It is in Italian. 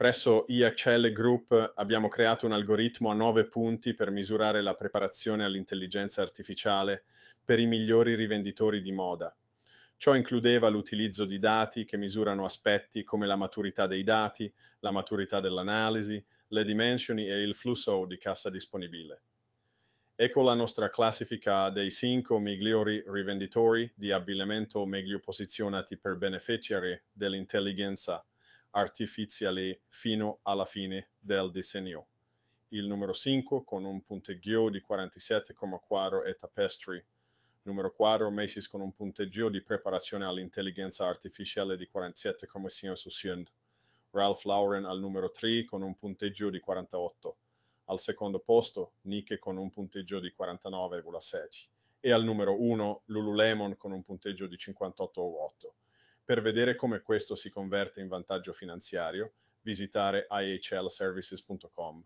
Presso IHL Group abbiamo creato un algoritmo a nove punti per misurare la preparazione all'intelligenza artificiale per i migliori rivenditori di moda. Ciò includeva l'utilizzo di dati che misurano aspetti come la maturità dei dati, la maturità dell'analisi, le dimensioni e il flusso di cassa disponibile. Ecco la nostra classifica dei 5 migliori rivenditori di abbigliamento meglio posizionati per beneficiari dell'intelligenza artificiale artificiali fino alla fine del disegno. Il numero 5 con un punteggio di 47,4 e tapestry. Numero 4 Macy's con un punteggio di preparazione all'intelligenza artificiale di 47,5 su 100. Ralph Lauren al numero 3 con un punteggio di 48. Al secondo posto Nike con un punteggio di 49,7 e al numero 1 Lululemon con un punteggio di 58,8. Per vedere come questo si converte in vantaggio finanziario, visitare ihlservices.com.